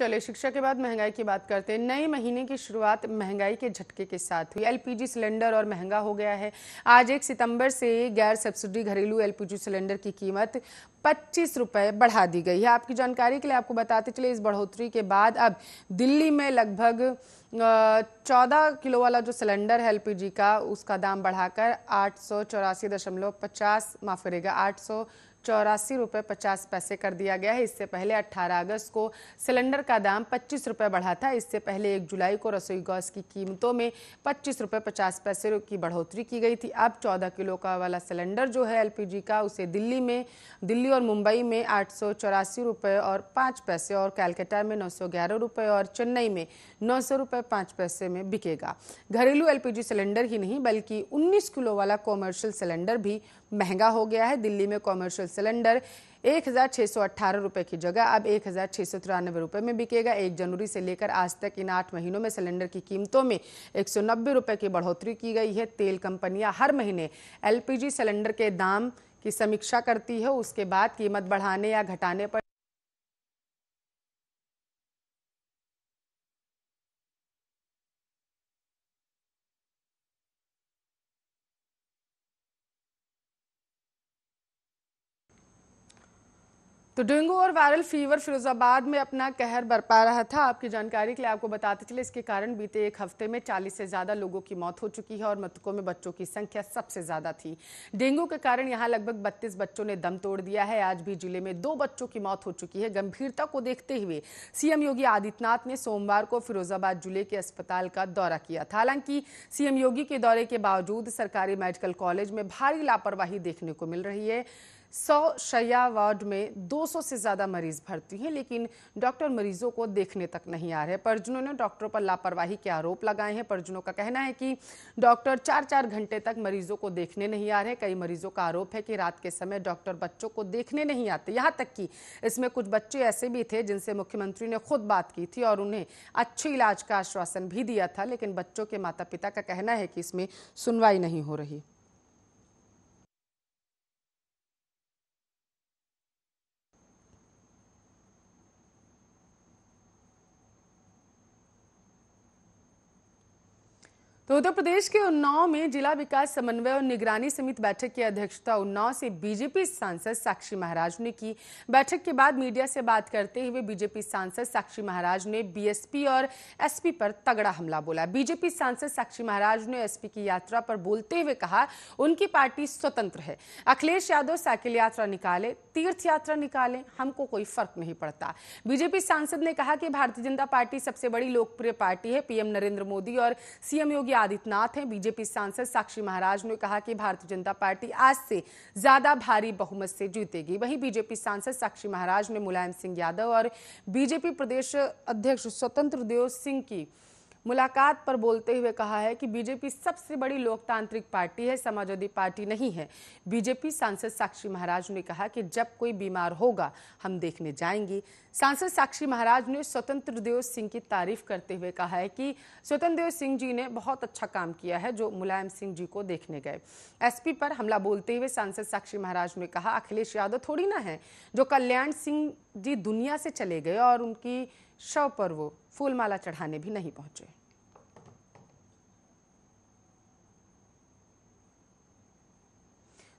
चले शिक्षा के बाद महंगाई की बात करते हैं नए महीने की शुरुआत महंगाई के झटके के साथ हुई एलपीजी सिलेंडर और महंगा हो गया है आज एक सितंबर से गैर सब्सिडी घरेलू एलपीजी सिलेंडर की कीमत पच्चीस रुपए बढ़ा दी गई है आपकी जानकारी के लिए आपको बताते चले इस बढ़ोतरी के बाद अब दिल्ली में लगभग चौदह किलो वाला जो सिलेंडर है एलपीजी का उसका दाम बढ़ाकर आठ सौ चौरासी दशमलव पचास माफ करेगा आठ सौ चौरासी रुपये पचास पैसे कर दिया गया है इससे पहले 18 अगस्त को सिलेंडर का दाम पच्चीस रुपये बढ़ा था इससे पहले एक जुलाई को रसोई गैस की कीमतों में पच्चीस रुपये पचास पैसे की बढ़ोतरी की गई थी अब चौदह किलो का वाला सिलेंडर जो है एलपीजी का उसे दिल्ली में दिल्ली और मुंबई में आठ सौ चौरासी रुपये और पाँच पैसे और कैलकाटा में नौ सौ ग्यारह रुपये और चेन्नई में नौ सौ रुपये पाँच पैसे में बिकेगा घरेलू एल सिलेंडर ही नहीं बल्कि उन्नीस किलो वाला कॉमर्शियल सिलेंडर भी महंगा हो गया है दिल्ली में कॉमर्शियल सिलेंडर एक हज़ार छः सौ की जगह अब एक हज़ार छः सौ में बिकेगा एक जनवरी से लेकर आज तक इन आठ महीनों में सिलेंडर की कीमतों में एक सौ नब्बे की बढ़ोतरी की गई है तेल कंपनियां हर महीने एलपीजी सिलेंडर के दाम की समीक्षा करती है उसके बाद कीमत बढ़ाने या घटाने पर तो डेंगू और वायरल फीवर फिरोजाबाद में अपना कहर बरपा रहा था आपकी जानकारी के लिए आपको बताते चले इसके कारण बीते एक हफ्ते में 40 से ज्यादा लोगों की मौत हो चुकी है और मृतकों में बच्चों की संख्या सबसे ज्यादा थी डेंगू के कारण यहां लगभग 32 बच्चों ने दम तोड़ दिया है आज भी जिले में दो बच्चों की मौत हो चुकी है गंभीरता को देखते हुए सीएम योगी आदित्यनाथ ने सोमवार को फिरोजाबाद जिले के अस्पताल का दौरा किया था हालांकि सीएम योगी के दौरे के बावजूद सरकारी मेडिकल कॉलेज में भारी लापरवाही देखने को मिल रही है सौ शैया वार्ड में 200 से ज़्यादा मरीज भर्ती हैं लेकिन डॉक्टर मरीजों को देखने तक नहीं आ रहे परिजनों ने डॉक्टरों पर लापरवाही के आरोप लगाए हैं परिजनों का कहना है कि डॉक्टर चार चार घंटे तक मरीजों को देखने नहीं आ रहे कई मरीजों का आरोप है कि रात के समय डॉक्टर बच्चों को देखने नहीं आते यहाँ तक कि इसमें कुछ बच्चे ऐसे भी थे जिनसे मुख्यमंत्री ने खुद बात की थी और उन्हें अच्छे इलाज का आश्वासन भी दिया था लेकिन बच्चों के माता पिता का कहना है कि इसमें सुनवाई नहीं हो रही तो उत्तर प्रदेश के उन्नाव में जिला विकास समन्वय और निगरानी समिति बैठक की अध्यक्षता उन्नाव से बीजेपी सांसद साक्षी महाराज ने की बैठक के बाद मीडिया से बात करते हुए बीजेपी सांसद साक्षी महाराज ने बीएसपी और एसपी पर तगड़ा हमला बोला बीजेपी सांसद साक्षी महाराज ने एसपी की यात्रा पर बोलते हुए कहा उनकी पार्टी स्वतंत्र है अखिलेश यादव साइकिल यात्रा निकाले तीर्थ यात्रा निकाले हमको कोई फर्क नहीं पड़ता बीजेपी सांसद ने कहा कि भारतीय जनता पार्टी सबसे बड़ी लोकप्रिय पार्टी है पीएम नरेंद्र मोदी और सीएम योगी आदित्यनाथ हैं बीजेपी सांसद साक्षी महाराज ने कहा कि भारतीय जनता पार्टी आज से ज्यादा भारी बहुमत से जीतेगी वहीं बीजेपी सांसद साक्षी महाराज ने मुलायम सिंह यादव और बीजेपी प्रदेश अध्यक्ष स्वतंत्र देव सिंह की मुलाकात पर बोलते हुए कहा है कि बीजेपी सबसे बड़ी लोकतांत्रिक पार्टी है समाजवादी पार्टी नहीं है बीजेपी सांसद साक्षी महाराज ने कहा कि जब कोई बीमार होगा हम देखने जाएंगे सांसद साक्षी महाराज ने स्वतंत्र देव सिंह की तारीफ करते हुए कहा है कि स्वतंत्र देव सिंह जी ने बहुत अच्छा काम किया है जो मुलायम सिंह जी को देखने गए एसपी पर हमला बोलते हुए सांसद साक्षी महाराज ने कहा अखिलेश यादव थोड़ी ना है जो कल्याण सिंह जी दुनिया से चले गए और उनकी शव पर वो फूलमाला चढ़ाने भी नहीं पहुंचे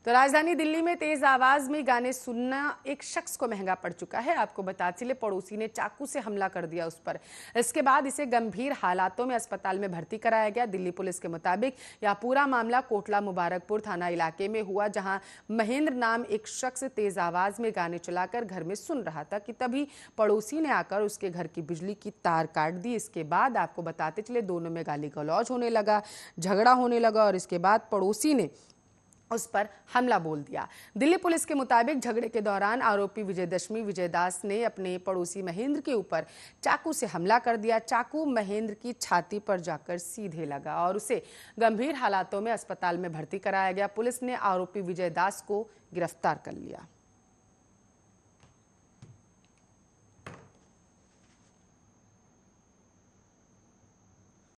तो राजधानी दिल्ली में तेज आवाज में गाने सुनना एक शख्स को महंगा पड़ चुका है आपको बताते चले पड़ोसी ने चाकू से हमला कर दिया उस पर इसके बाद इसे गंभीर हालातों में अस्पताल में भर्ती कराया गया दिल्ली पुलिस के मुताबिक यह पूरा मामला कोटला मुबारकपुर थाना इलाके में हुआ जहां महेंद्र नाम एक शख्स तेज आवाज में गाने चलाकर घर में सुन रहा था कि तभी पड़ोसी ने आकर उसके घर की बिजली की तार काट दी इसके बाद आपको बताते चले दोनों में गाली गलौज होने लगा झगड़ा होने लगा और इसके बाद पड़ोसी ने उस पर हमला बोल दिया दिल्ली पुलिस के मुताबिक झगड़े के दौरान आरोपी विजयदशमी विजयदास ने अपने पड़ोसी महेंद्र के ऊपर चाकू से हमला कर दिया चाकू महेंद्र की छाती पर जाकर सीधे लगा और उसे गंभीर हालातों में अस्पताल में भर्ती कराया गया पुलिस ने आरोपी विजयदास को गिरफ्तार कर लिया